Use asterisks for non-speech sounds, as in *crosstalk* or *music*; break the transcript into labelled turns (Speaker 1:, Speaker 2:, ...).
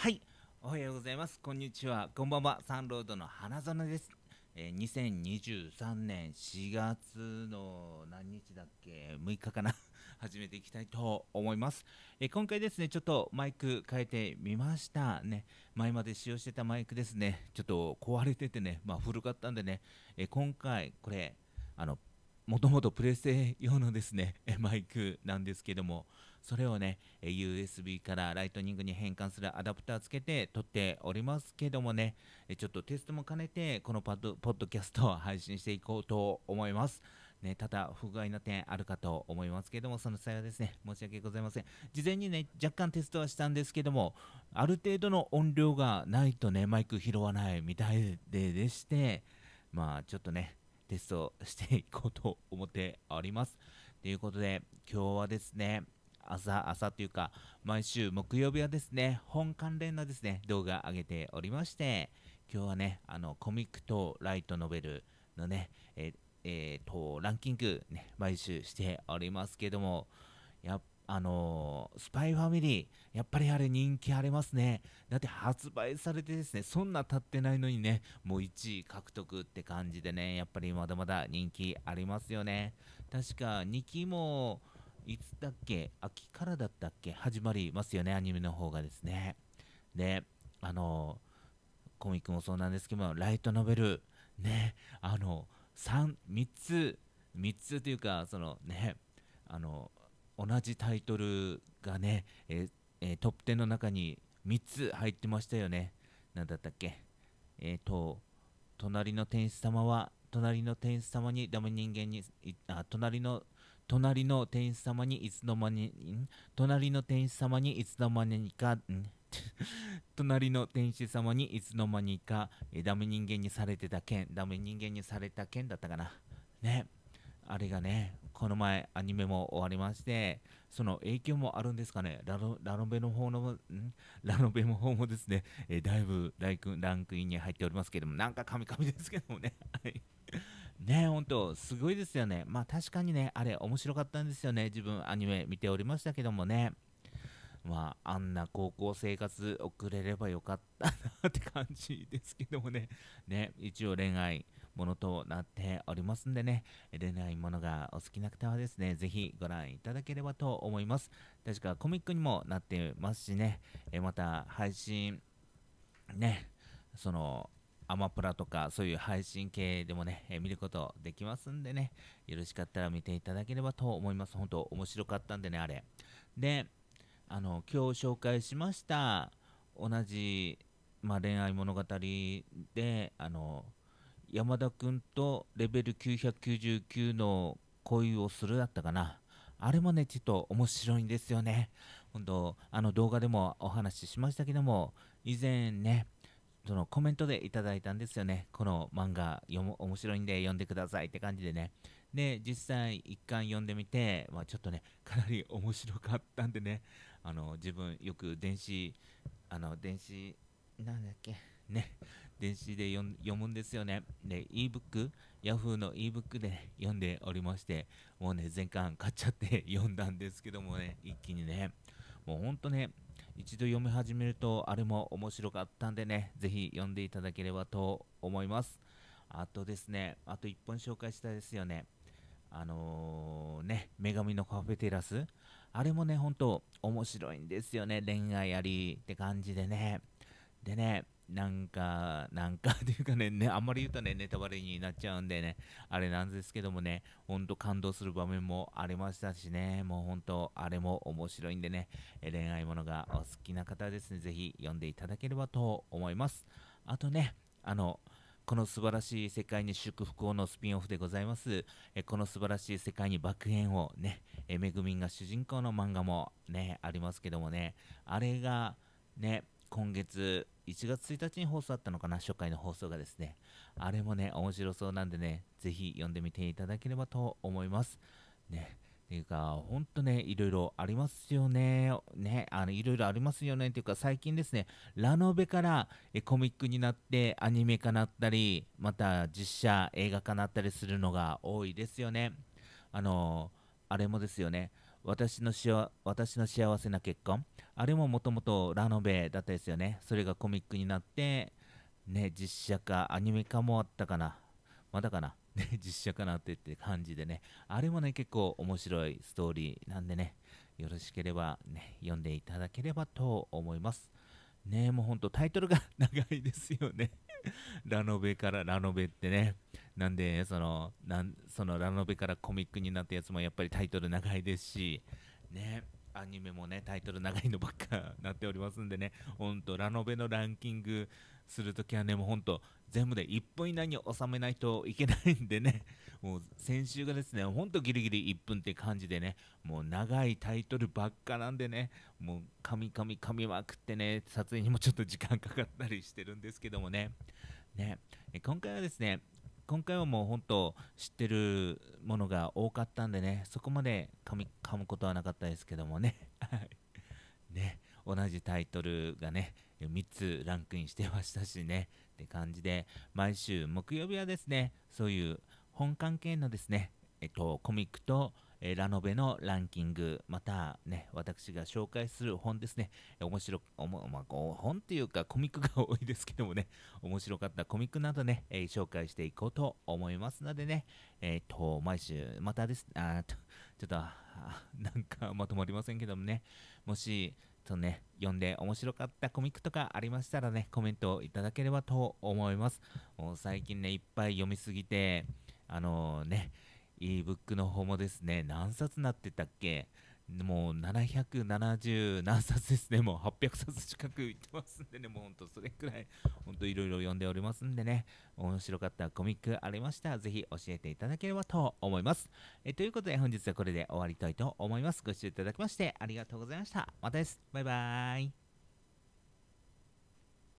Speaker 1: はいおはようございますこんにちはこんばんはサンロードの花園ですえー、2023年4月の何日だっけ6日かな *laughs* 始めていきたいと思います、えー、今回ですねちょっとマイク変えてみましたね前まで使用してたマイクですねちょっと壊れててねまあ古かったんでね、えー、今回これあのもともとプレステ用のですね *laughs* マイクなんですけどもそれをね USB からライトニングに変換するアダプターつけて撮っておりますけどもねちょっとテストも兼ねてこのパッドポッドキャストを配信していこうと思いますね、ただ不具合な点あるかと思いますけども、その際はですね、申し訳ございません。事前にね、若干テストはしたんですけども、ある程度の音量がないとね、マイク拾わないみたいででして、まあちょっとね、テストしていこうと思っております。ということで、今日はですね、朝、朝というか、毎週木曜日はですね、本関連のですね、動画上げておりまして、今日はね、あの、コミックとライトノベルのね、ええー、と、ランキングね、毎週しておりますけども、やっあのー、スパイファミリー、やっぱりあれ人気ありますね。だって発売されてですね、そんな経ってないのにね、もう1位獲得って感じでね、やっぱりまだまだ人気ありますよね。確か2期も、いつだっけ、秋からだったっけ、始まりますよね、アニメの方がですね。で、あのー、コミックもそうなんですけども、ライトノベル、ね、あの、3、3つ、3つというか、そのね、あの、同じタイトルがね、えーえー、トップ10の中に3つ入ってましたよね。何だったっけえっ、ー、と、隣の天使様は、隣の天使様にダメ人間に、あ、隣の、隣の天使様にいつの間に、ん隣の天使様にいつの間にか、ん *laughs* 隣の天使様にいつの間にか、えー、ダメ人間にされてた件、ダメ人間にされた件だったかな。ね。あれがね、この前アニメも終わりましてその影響もあるんですかねラノラノベの方のラノベの方もですね、えー、だいぶライクランクインに入っておりますけどもなんかカミカミですけどもね *laughs* ね本当すごいですよねまあ確かにねあれ面白かったんですよね自分アニメ見ておりましたけどもねまあ、あんな高校生活送れればよかったなって感じですけどもね。ね、一応恋愛、ものとなっておりますんでね、出ないものがお好きな方はですね、ぜひご覧いただければと思います。確かコミックにもなってますしね、えまた配信、ね、その、アマプラとかそういう配信系でもね、え見ることできますんでね、よろしかったら見ていただければと思います。本当面白かったんでね、あれ。で、あの、今日紹介しました、同じ、まあ、恋愛物語で、あの、山田君とレベル999の恋をするだったかな。あれもね、ちょっと面白いんですよね。本当あの動画でもお話ししましたけども、以前ね、そのコメントでいただいたんですよね。この漫画、読む、面白いんで読んでくださいって感じでね。で、実際一巻読んでみて、まあ、ちょっとね、かなり面白かったんでね、あの、自分よく電子、あの、電子、なんだっけ、ね、電子で読むんですよね。で、ebook、Yahoo の ebook で読んでおりまして、もうね、全巻買っちゃって読んだんですけどもね、一気にね、もうほんとね、一度読み始めると、あれも面白かったんでね、ぜひ読んでいただければと思います。あとですね、あと1本紹介したいですよね。あのー、ね、女神のカフェテラス。あれもね、ほんと面白いんですよね。恋愛ありって感じでね。でね、なんか、なんかと *laughs* いうかね、ね、あんまり言うとね、ネタバレになっちゃうんでね、あれなんですけどもね、ほんと感動する場面もありましたしね、もうほんとあれも面白いんでね、恋愛ものがお好きな方ですね、ぜひ読んでいただければと思います。あとね、あの、この素晴らしい世界に祝福をのスピンオフでございます。えこの素晴らしい世界に爆炎をね、えめぐみんが主人公の漫画もね、ありますけどもね、あれがね、今月1月1日に放送あったのかな、初回の放送がですね。あれもね、面白そうなんでね、ぜひ読んでみていただければと思います。ね。っていうか、ほんとね、いろいろありますよね。ね、あの、いろいろありますよね。っていうか、最近ですね、ラノベからえコミックになって、アニメ化なったり、また実写、映画化なったりするのが多いですよね。あの、あれもですよね。私のしわ私の幸せな結婚あれももともとラノベだったですよねそれがコミックになってね実写化アニメ化もあったかなまだかな *laughs* ね実写かなってって感じでねあれもね結構面白いストーリーなんでねよろしければね読んでいただければと思いますねもうほんとタイトルが長いですよね *laughs* ラノベからラノベってねなんでそのなんそのラノベからコミックになったやつもやっぱりタイトル長いですしねアニメもねタイトル長いのばっかなっておりますんでねほんとラノベのランキングするときはねもうほんと全部で1分以内に収めないといけないんでねもう先週がですねほんとギリギリ1分って感じでねもう長いタイトルばっかなんでねもうかみかみかみまくってね撮影にもちょっと時間かかったりしてるんですけどもねね今回はですね今回はもう本当知ってるものが多かったんでねそこまで噛み噛むことはなかったですけどもね *laughs* ね同じタイトルがね3つランクインしてましたしねって感じで毎週木曜日はですねそういう本関係のですねえっとコミックとえー、ラノベのランキング、またね、私が紹介する本ですね、面白おも、まあ、本っていうかコミックが多いですけどもね、面白かったコミックなどね、えー、紹介していこうと思いますのでね、えっ、と、毎週、またです、あちょっと、なんかまとまりませんけどもね、もし、ね、読んで面白かったコミックとかありましたらね、コメントをいただければと思います。もう最近ね、いっぱい読みすぎて、あのー、ね、ebook の方もですね、何冊なってたっけもう770何冊ですね、もう800冊近くいってますんでね、もうほんとそれくらい、ほんといろいろ読んでおりますんでね、面白かったコミックありましたら、ぜひ教えていただければと思います。えということで、本日はこれで終わりたいと思います。ご視聴いただきましてありがとうございました。またです。バイバーイ。